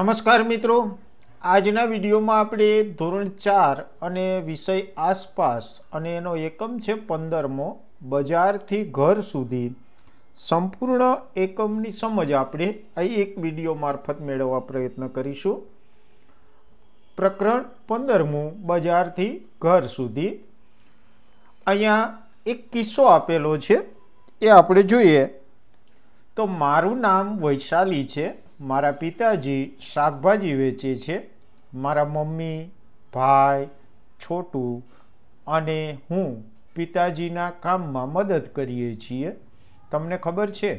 નમસ્કાર મિત્રો આજના વિડીયોમાં આપણે ધોરણ ચાર અને વિષય આસપાસ અને એનો એકમ છે પંદરમો બજારથી ઘર સુધી સંપૂર્ણ એકમની સમજ આપણે અહીં એક વિડીયો મારફત મેળવવા પ્રયત્ન કરીશું પ્રકરણ પંદરમું બજારથી ઘર સુધી અહીંયા એક કિસ્સો આપેલો છે એ આપણે જોઈએ તો મારું નામ વૈશાલી છે મારા પિતાજી શાકભાજી વેચે છે મારા મમ્મી ભાઈ છોટું અને હું પિતાજીના કામમાં મદદ કરીએ છીએ તમને ખબર છે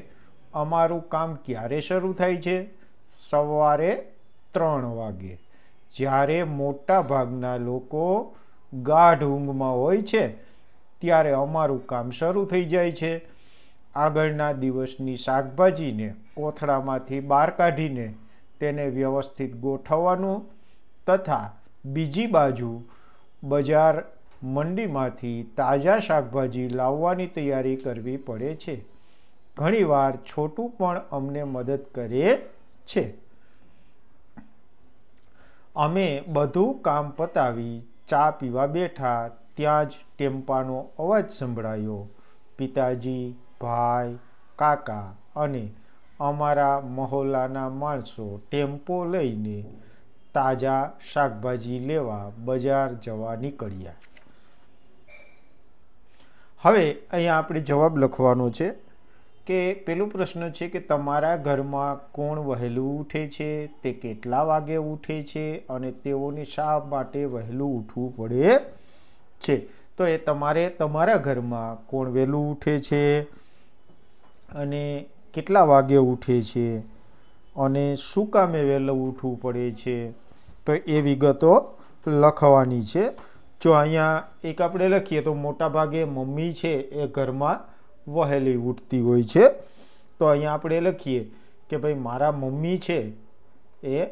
અમારું કામ ક્યારે શરૂ થાય છે સવારે ત્રણ વાગે જ્યારે મોટા ભાગના લોકો ગાઢ ઊંઘમાં હોય છે ત્યારે અમારું કામ શરૂ થઈ જાય છે આગળના દિવસની શાકભાજીને કોથળામાંથી બહાર કાઢીને તેને વ્યવસ્થિત ગોઠવવાનું તથા બીજી બાજુ બજાર મંડીમાંથી તાજા શાકભાજી લાવવાની તૈયારી કરવી પડે છે ઘણીવાર છોટું પણ અમને મદદ કરે છે અમે બધું કામ પતાવી ચા પીવા બેઠા ત્યાં જ ટેમ્પાનો અવાજ સંભળાયો પિતાજી ભાઈ કાકા અને અમારા મહોલ્લાના માણસો ટેમ્પો લઈને તાજા શાકભાજી લેવા બજાર જવા નીકળ્યા હવે અહીંયા આપણે જવાબ લખવાનો છે કે પેલો પ્રશ્ન છે કે તમારા ઘરમાં કોણ વહેલું ઉઠે છે તે કેટલા વાગે ઉઠે છે અને તેઓને શા માટે વહેલું ઉઠવું પડે છે તો એ તમારે તમારા ઘરમાં કોણ વહેલું ઉઠે છે અને કેટલા વાગે ઉઠે છે અને શું કામે વહેલું ઉઠવું પડે છે તો એ વિગતો લખવાની છે જો અહીંયા એક આપણે લખીએ તો મોટાભાગે મમ્મી છે એ ઘરમાં વહેલી ઉઠતી હોય છે તો અહીંયા આપણે લખીએ કે ભાઈ મારા મમ્મી છે એ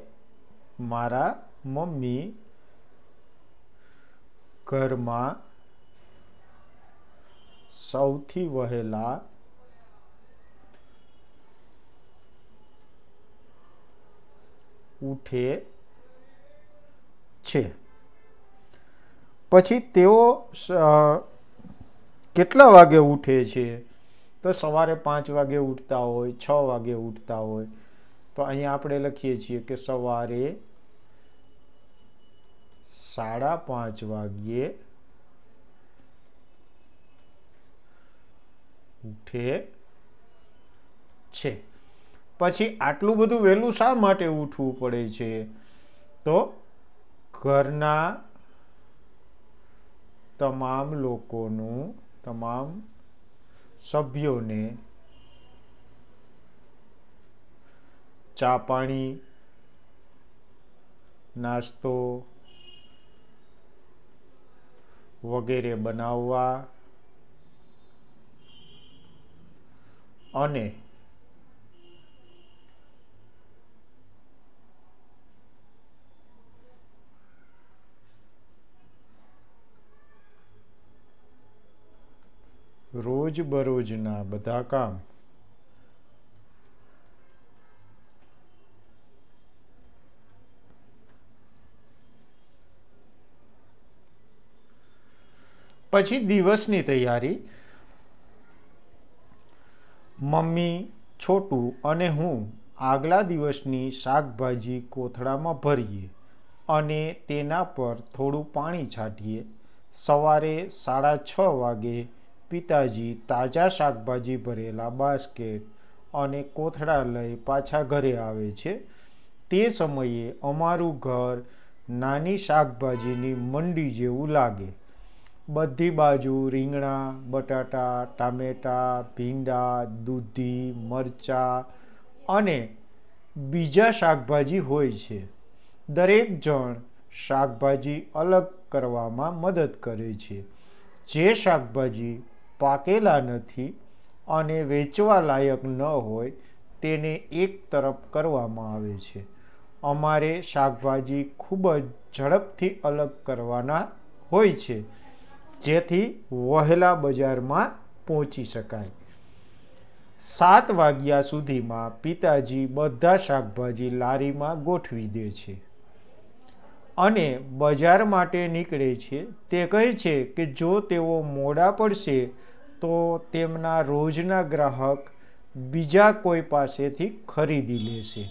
મારા મમ્મી ઘરમાં સૌથી વહેલા ઉઠે છે પછી તેઓ કેટલા વાગે ઉઠે છે તો સવારે પાંચ વાગે ઉઠતા હોય છ વાગે ઉઠતા હોય તો અહીંયા આપણે લખીએ છીએ કે સવારે સાડા પાંચ વાગ્યે ઉઠે છે પછી આટલું બધું વહેલું શા માટે ઉઠવું પડે છે તો ઘરના તમામ લોકોનું તમામ સભ્યોને ચા પાણી નાસ્તો વગેરે બનાવવા અને રોજ બરોજના બધા કામ પછી દિવસની તૈયારી મમ્મી છોટું અને હું આગલા દિવસની શાકભાજી કોથળામાં ભરીએ અને તેના પર થોડું પાણી છાંટીએ સવારે સાડા છ વાગે પિતાજી તાજા શાકભાજી ભરેલા બાસ્કેટ અને કોથળા લઈ પાછા ઘરે આવે છે તે સમયે અમારું ઘર નાની શાકભાજીની મંડી જેવું લાગે બધી બાજુ રીંગણા બટાટા ટામેટાં ભીંડા દૂધી મરચાં અને બીજા શાકભાજી હોય છે દરેક જણ શાકભાજી અલગ કરવામાં મદદ કરે છે જે શાકભાજી પાકેલા નથી અને વેચવા લાયક ન હોય તેને એક તરફ કરવામાં આવે છે અમારે શાકભાજી ખૂબ જ ઝડપથી અલગ કરવાના હોય છે જેથી વહેલા બજારમાં પહોંચી શકાય સાત વાગ્યા સુધીમાં પિતાજી બધા શાકભાજી લારીમાં ગોઠવી દે છે અને બજાર માટે નીકળે છે તે કહે છે કે જો તેઓ મોડા પડશે તો તેમના રોજના ગ્રાહક બીજા કોઈ પાસેથી ખરીદી લેશે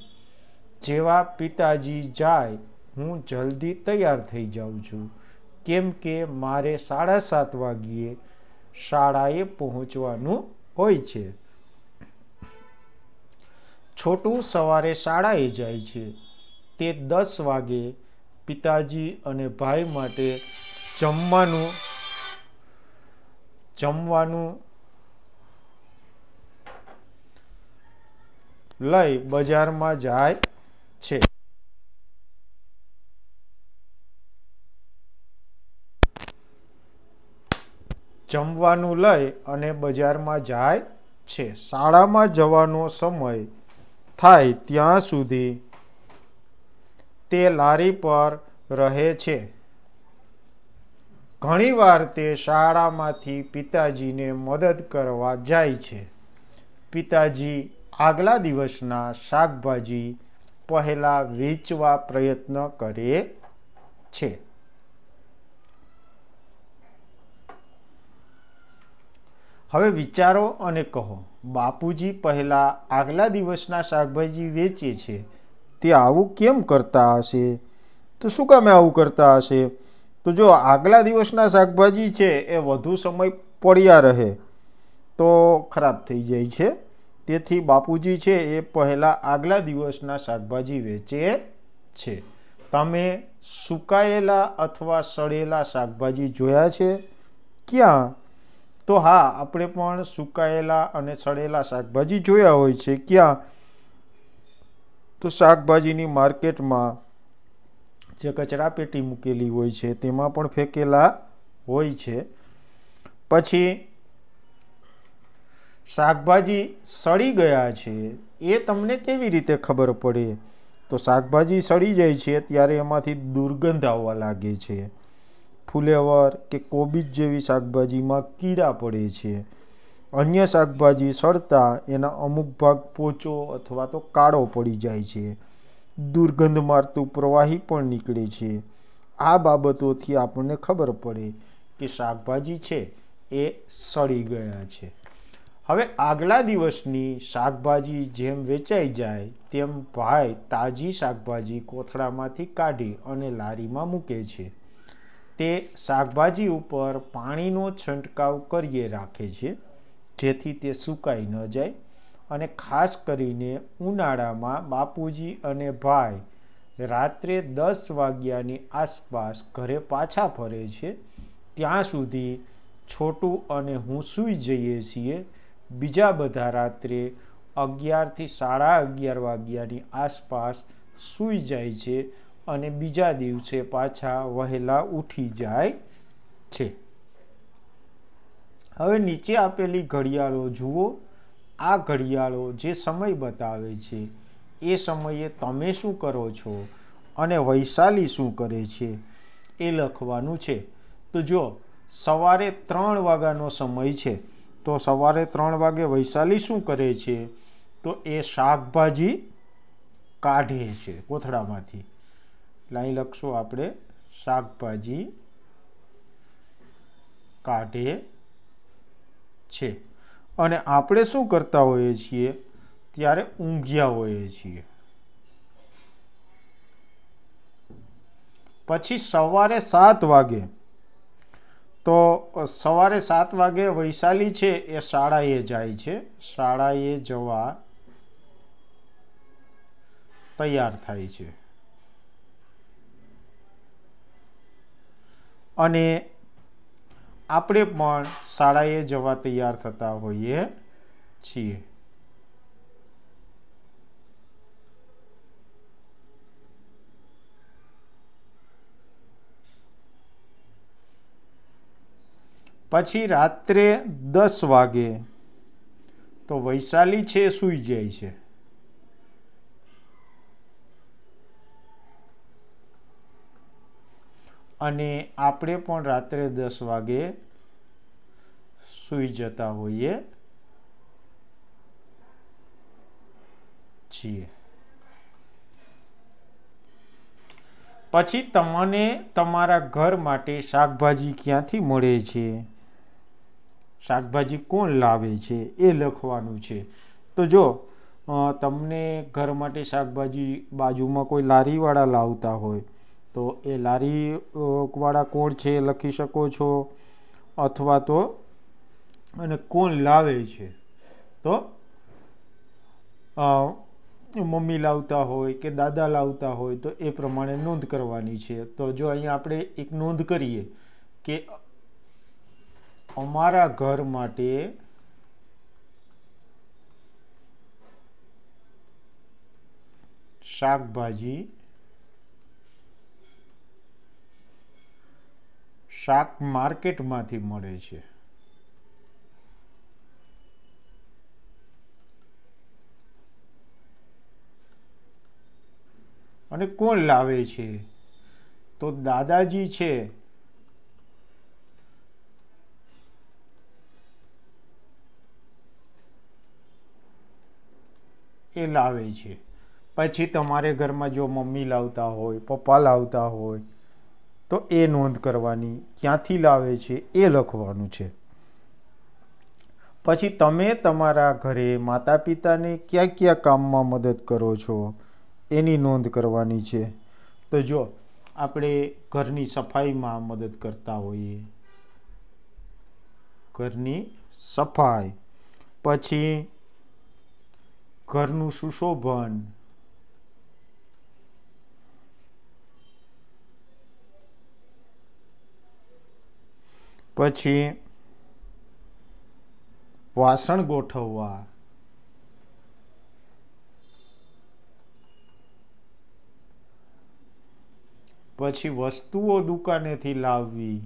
જેવા પિતાજી જાય હું જલ્દી તૈયાર થઈ જાઉં છું કેમ કે મારે સાડા સાત વાગ્યે શાળાએ પહોંચવાનું હોય છે છોટું સવારે શાળાએ જાય છે તે દસ વાગે પિતાજી અને ભાઈ માટે જમવાનું જમવાનું લઈ બજારમાં જાય છે જમવાનું લઈ અને બજારમાં જાય છે શાળામાં જવાનો સમય થાય ત્યાં સુધી તે લારી પર રહે છે ઘણીવાર તે શાળામાંથી પિતાજીને મદદ કરવા જાય છે પિતાજી આગલા દિવસના શાકભાજી પહેલાં વેચવા પ્રયત્ન કરે છે હવે વિચારો અને કહો બાપુજી પહેલાં આગલા દિવસના શાકભાજી વેચે છે તે આવું કેમ કરતા હશે તો શું કામે આવું કરતા હશે તો જો આગલા દિવસના શાકભાજી છે એ વધુ સમય પડ્યા રહે તો ખરાબ થઈ જાય છે તેથી બાપુજી છે એ પહેલાં આગલા દિવસના શાકભાજી વેચે છે તમે સુકાયેલા અથવા સળેલા શાકભાજી જોયા છે ક્યાં તો હા આપણે પણ સુકાયેલા અને સળેલા શાકભાજી જોયા હોય છે ક્યાં તો શાકભાજીની માર્કેટમાં જે કચરા પેટી મૂકેલી હોય છે તેમાં પણ ફેંકેલા હોય છે પછી શાકભાજી સડી ગયા છે એ તમને કેવી રીતે ખબર પડે તો શાકભાજી સડી જાય છે ત્યારે એમાંથી દુર્ગંધ આવવા લાગે છે ફુલેવર કે કોબીજ જેવી શાકભાજીમાં કીડા પડે છે અન્ય શાકભાજી સડતા એના અમુક ભાગ પોચો અથવા તો કાળો પડી જાય છે દુર્ગંધ મારતું પ્રવાહી પણ નીકળે છે આ બાબતોથી આપણને ખબર પડે કે શાકભાજી છે એ સડી ગયા છે હવે આગલા દિવસની શાકભાજી જેમ વેચાઈ જાય તેમ ભાઈ તાજી શાકભાજી કોથળામાંથી કાઢી અને લારીમાં મૂકે છે તે શાકભાજી ઉપર પાણીનો છંટકાવ કરીએ રાખે છે જેથી તે સુકાઈ ન જાય અને ખાસ કરીને ઉનાળામાં બાપુજી અને ભાઈ રાત્રે દસ વાગ્યાની આસપાસ ઘરે પાછા ફરે છે ત્યાં સુધી છોટું અને હું સૂઈ જઈએ છીએ બીજા બધા રાત્રે અગિયારથી સાડા અગિયાર વાગ્યાની આસપાસ સૂઈ જાય છે અને બીજા દિવસે પાછા વહેલા ઊઠી જાય છે હવે નીચે આપેલી ઘડિયાળો જુઓ આ ઘડિયાળો જે સમય બતાવે છે એ સમયે તમે શું કરો છો અને વૈશાલી શું કરે છે એ લખવાનું છે તો જો સવારે ત્રણ વાગ્યાનો સમય છે તો સવારે ત્રણ વાગે વૈશાલી શું કરે છે તો એ શાકભાજી કાઢે છે કોથળામાંથી એટલે અહીં લખશું આપણે શાકભાજી કાઢે છે અને આપણે શું કરતા હોઈએ છીએ ત્યારે ઊંઘ્યા હોઈએ છીએ પછી સવારે સાત વાગે તો સવારે સાત વાગે વૈશાલી છે એ શાળાએ જાય છે શાળાએ જવા તૈયાર થાય છે અને આપણે પણ શાળાએ જવા તૈયાર થતા હોઈએ છીએ પછી રાત્રે દસ વાગે તો વૈશાલી છે સૂઈ જાય છે અને આપણે પણ રાત્રે દસ વાગે સૂઈ જતા હોઈએ છીએ પછી તમને તમારા ઘર માટે શાકભાજી ક્યાંથી મળે છે શાકભાજી કોણ લાવે છે એ લખવાનું છે તો જો તમને ઘર માટે શાકભાજી બાજુમાં કોઈ લારીવાળા લાવતા હોય તો એ લારીવાળા કોણ છે એ લખી શકો છો અથવા તો અને કોણ લાવે છે તો મમ્મી લાવતા હોય કે દાદા લાવતા હોય તો એ પ્રમાણે નોંધ કરવાની છે તો જો અહીંયા આપણે એક નોંધ કરીએ કે અમારા ઘર માટે શાકભાજી શાક માર્કેટમાંથી મળે છે અને કોણ લાવે છે તો દાદાજી છે એ લાવે છે પછી તમારે ઘરમાં જો મમ્મી લાવતા હોય પપ્પા લાવતા હોય તો એ નોંધ કરવાની ક્યાંથી લાવે છે એ લખવાનું છે પછી તમે તમારા ઘરે માતા પિતાને ક્યાં ક્યાં કામમાં મદદ કરો છો એની નોંધ કરવાની છે તો જો આપણે ઘરની સફાઈમાં મદદ કરતા હોઈએ ઘરની સફાઈ પછી ઘરનું સુશોભન પછી વાસણ ગોઠવવા પછી વસ્તુઓ દુકાનેથી લાવવી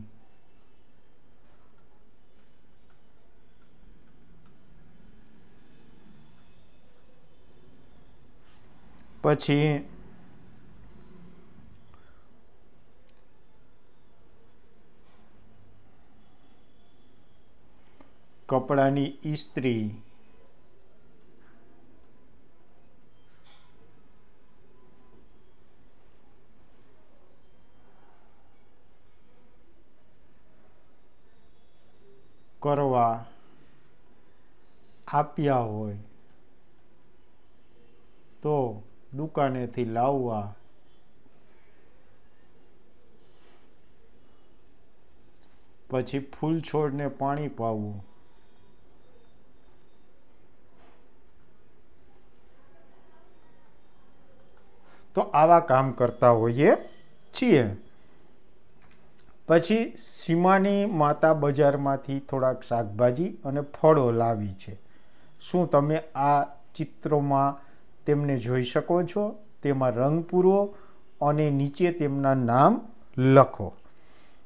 પછી કપડાની ઇસ્ત્રી કરવા આપ્યા હોય તો દુકાનેથી લાવવા પછી ફૂલ છોડને પાણી પાવું તો આવા કામ કરતા હોઈએ છીએ પછી સીમાની માતા બજારમાંથી થોડાક શાકભાજી અને ફળો લાવી છે શું તમે આ ચિત્રોમાં તેમને જોઈ શકો છો તેમાં રંગ પૂરો અને નીચે તેમના નામ લખો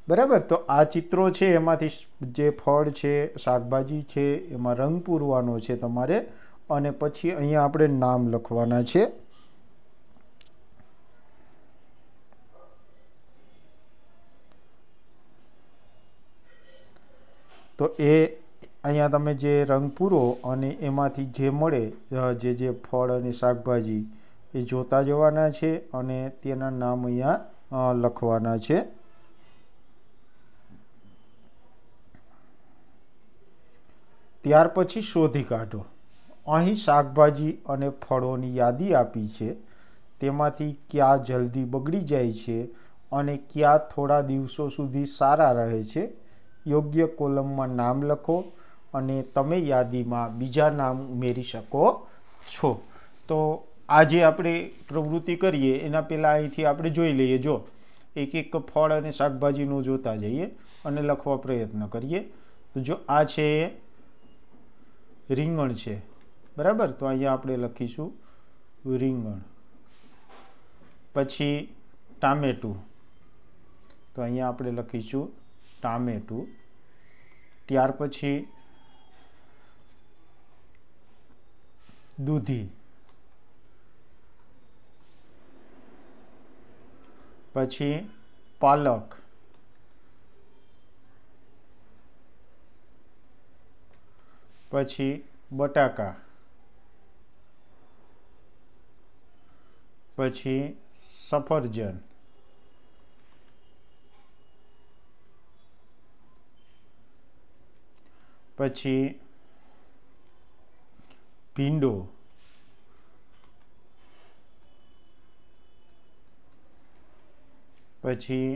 બરાબર તો આ ચિત્રો છે એમાંથી જે ફળ છે શાકભાજી છે એમાં રંગ પૂરવાનો છે તમારે અને પછી અહીંયા આપણે નામ લખવાના છે તો એ અહીંયા તમે જે રંગ પૂરો અને એમાંથી જે મળે જે જે ફળ અને શાકભાજી એ જોતા જવાના છે અને તેના નામ અહીંયા લખવાના છે ત્યાર પછી શોધી કાઢો અહીં શાકભાજી અને ફળોની યાદી આપી છે તેમાંથી ક્યાં જલ્દી બગડી જાય છે અને ક્યાં થોડા દિવસો સુધી સારા રહે છે યોગ્ય કોલમમાં નામ લખો અને તમે યાદીમાં બીજા નામ ઉમેરી શકો છો તો આજે આપણે પ્રવૃત્તિ કરીએ એના પહેલાં અહીંથી આપણે જોઈ લઈએ જો એક એક ફળ અને શાકભાજીનું જોતા જઈએ અને લખવા પ્રયત્ન કરીએ તો જો આ છે રીંગણ છે બરાબર તો અહીંયા આપણે લખીશું રીંગણ પછી ટામેટું તો અહીંયા આપણે લખીશું सामे टू ત્યાર પછી દૂધી પછી પાલક પછી બટાકા પછી સફરજન પછી ભીંડો પછી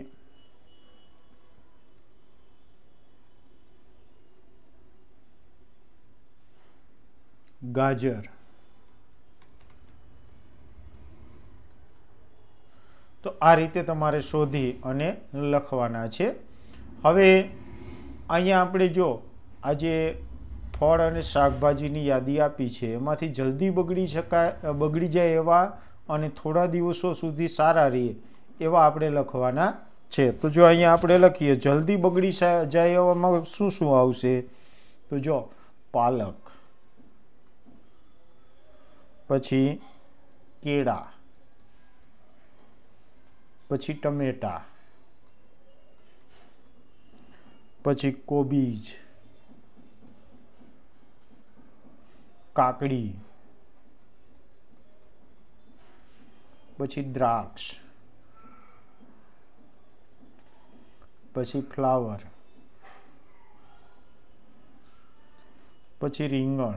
ગાજર તો આ રીતે તમારે શોધી અને લખવાના છે હવે અહીંયા આપણે જો આજે ફળ અને શાકભાજીની યાદી આપી છે એમાંથી જલ્દી બગડી શકાય બગડી જાય એવા અને થોડા દિવસો સુધી સારા રહે એવા આપણે લખવાના છે તો જો અહીંયા આપણે લખીએ જલ્દી બગડી જાય એવામાં શું શું આવશે તો જો પાલક પછી કેળા પછી ટમેટા પછી કોબીજ કાકડી પછી દ્રાક્ષ પછી ફ્લાવર પછી રીંગણ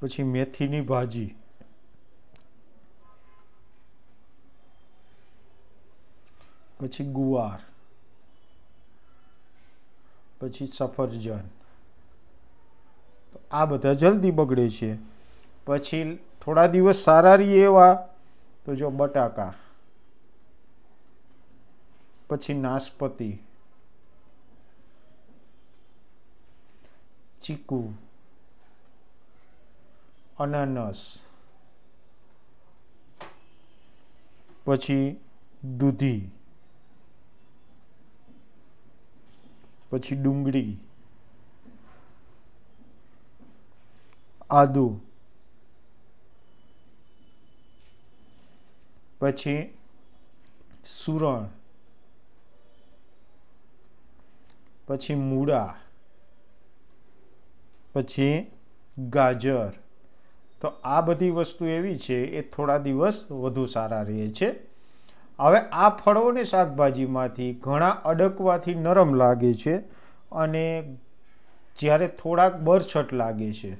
પછી મેથીની ભાજી પછી ગુવાર પછી સફરજન આ બધા જલ્દી બગડે છે પછી થોડા દિવસ સારા રહીએ એવા તો જો બટાકા પછી નાશપતી ચીકુ અનાનસ પછી દૂધી પછી ડુંગળી આદુ પછી સુરણ પછી મૂળા પછી ગાજર તો આ બધી વસ્તુ એવી છે એ થોડા દિવસ વધુ સારા રહે છે હવે આ ફળોને શાકભાજીમાંથી ઘણા અડકવાથી નરમ લાગે છે અને જ્યારે થોડાક બરછટ લાગે છે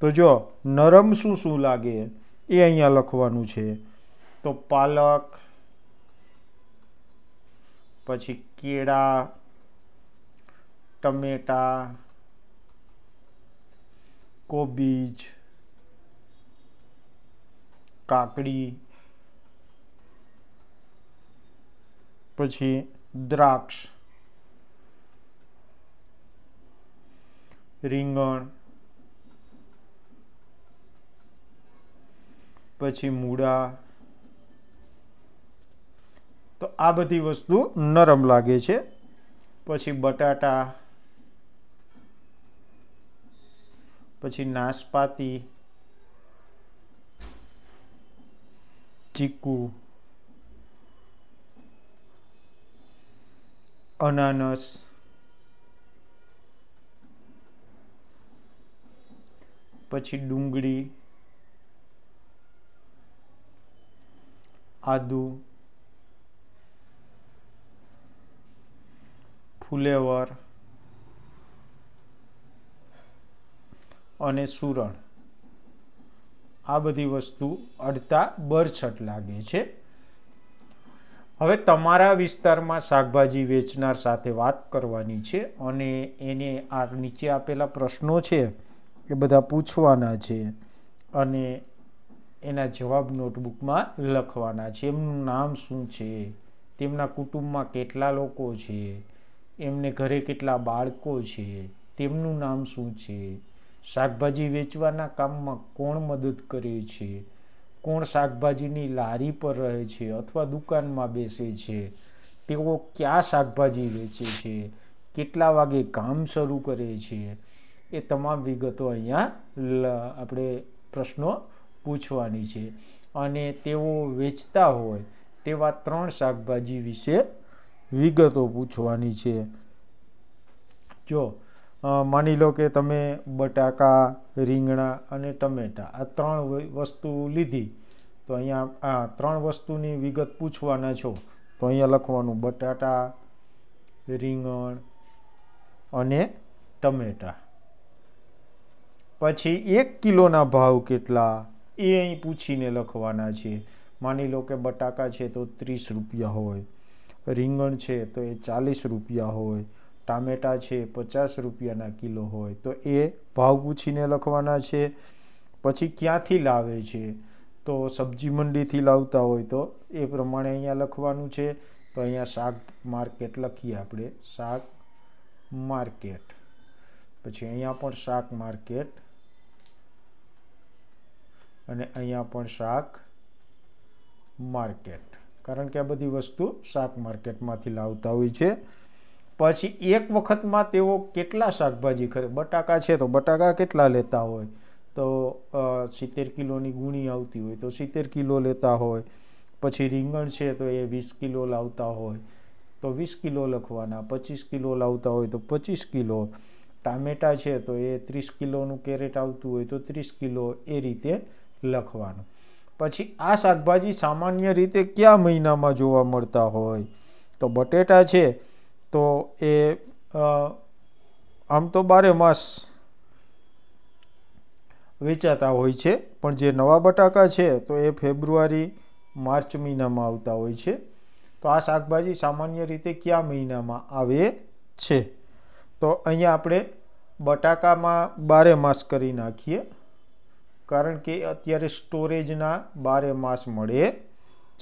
તો જો નરમ શું શું લાગે એ અહીંયા લખવાનું છે તો પાલક પછી કેળા ટમેટા કોબીજ કાકડી પછી દ્રાક્ષ રીંગણ પછી મૂળા તો આ બધી વસ્તુ નરમ લાગે છે પછી બટાટા પછી નાશપાતી ચીકુ અનાનસ પછી ડુંગળી આદુ ફુલેવર અને સુરણ આ બધી વસ્તુ અડતા બરછટ લાગે છે હવે તમારા વિસ્તારમાં શાકભાજી વેચનાર સાથે વાત કરવાની છે અને એને આ નીચે આપેલા પ્રશ્નો છે એ બધા પૂછવાના છે અને એના જવાબ નોટબુકમાં લખવાના છે એમનું નામ શું છે તેમના કુટુંબમાં કેટલા લોકો છે એમને ઘરે કેટલા બાળકો છે તેમનું નામ શું છે શાકભાજી વેચવાના કામમાં કોણ મદદ કરે છે કોણ શાકભાજીની લારી પર રહે છે અથવા દુકાનમાં બેસે છે તેઓ ક્યાં શાકભાજી વેચે છે કેટલા વાગે કામ શરૂ કરે છે એ તમામ વિગતો અહીંયા આપણે પ્રશ્નો પૂછવાની છે અને તેઓ વેચતા હોય તેવા ત્રણ શાકભાજી વિશે વિગતો પૂછવાની છે જો માની લો કે તમે બટાકા રીંગણા અને ટમેટા આ ત્રણ વસ્તુ લીધી તો અહીંયા આ ત્રણ વસ્તુની વિગત પૂછવાના છો તો અહીંયા લખવાનું બટાટા રીંગણ અને ટમેટા પછી એક કિલોના ભાવ કેટલા એ અહીં પૂછીને લખવાના છે માની લો કે બટાકા છે તો ત્રીસ રૂપિયા હોય રીંગણ છે તો એ ચાલીસ રૂપિયા હોય ટામેટા છે પચાસ રૂપિયાના કિલો હોય તો એ ભાવ પૂછીને લખવાના છે પછી ક્યાંથી લાવે છે તો સબ્જી મંડીથી લાવતા હોય તો એ પ્રમાણે અહીંયા લખવાનું છે તો અહીંયા શાક માર્કેટ લખીએ આપણે શાક માર્કેટ પછી અહીંયા પણ શાક માર્કેટ અને અહીંયા પણ શાક માર્કેટ કારણ કે આ બધી વસ્તુ શાક માર્કેટમાંથી લાવતા હોય છે પછી એક વખતમાં તેઓ કેટલા શાકભાજી ખરે બટાકા છે તો બટાકા કેટલા લેતા હોય તો સિત્તેર કિલોની ગુણી આવતી હોય તો સિત્તેર કિલો લેતા હોય પછી રીંગણ છે તો એ વીસ કિલો લાવતા હોય તો વીસ કિલો લખવાના પચીસ કિલો લાવતા હોય તો પચીસ કિલો ટામેટાં છે તો એ ત્રીસ કિલોનું કેરેટ આવતું હોય તો ત્રીસ કિલો એ રીતે લખવાનું પછી આ શાકભાજી સામાન્ય રીતે કયા મહિનામાં જોવા મળતા હોય તો બટેટા છે તો એ આમ તો બારે માસ વેચાતા હોય છે પણ જે નવા બટાકા છે તો એ ફેબ્રુઆરી માર્ચ મહિનામાં આવતા હોય છે તો આ શાકભાજી સામાન્ય રીતે કયા મહિનામાં આવે છે તો અહીંયા આપણે બટાકામાં બારે માસ કરી નાખીએ કારણ કે અત્યારે સ્ટોરેજના બારે માસ મળે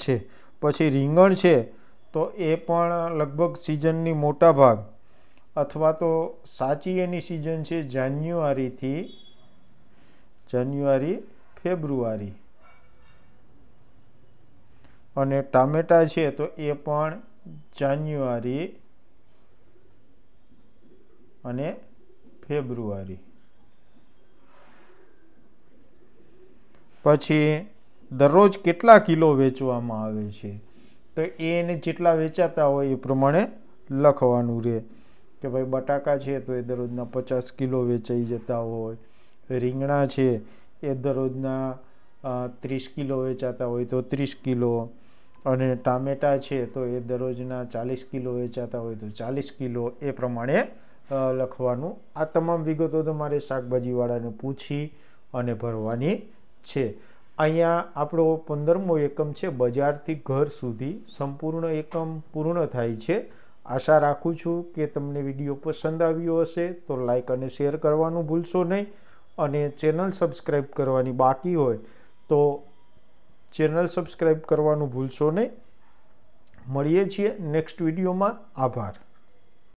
છે પછી રીંગણ છે તો એ પણ લગભગ સિઝનની મોટા ભાગ અથવા તો સાચી એની સિઝન છે જાન્યુઆરીથી જાન્યુઆરી ફેબ્રુઆરી અને ટામેટા છે તો એ પણ જાન્યુઆરી અને ફેબ્રુઆરી પછી દરરોજ કેટલા કિલો વેચવામાં આવે છે તો એને જેટલા વેચાતા હોય એ પ્રમાણે લખવાનું રહે કે ભાઈ બટાકા છે તો એ દરરોજના પચાસ કિલો વેચાઈ જતા હોય રીંગણા છે એ દરરોજના ત્રીસ કિલો વેચાતા હોય તો ત્રીસ કિલો અને ટામેટાં છે તો એ દરરોજના ચાલીસ કિલો વેચાતા હોય તો ચાલીસ કિલો એ પ્રમાણે લખવાનું આ તમામ વિગતો તમારે શાકભાજીવાળાને પૂછી અને ભરવાની છે અહીંયા આપણો પંદરમો એકમ છે બજારથી ઘર સુધી સંપૂર્ણ એકમ પૂર્ણ થાય છે આશા રાખું છું કે તમને વિડીયો પસંદ આવ્યો હશે તો લાઇક અને શેર કરવાનું ભૂલશો નહીં અને ચેનલ સબસ્ક્રાઈબ કરવાની બાકી હોય તો ચેનલ સબસ્ક્રાઈબ કરવાનું ભૂલશો નહીં મળીએ છીએ નેક્સ્ટ વિડીયોમાં આભાર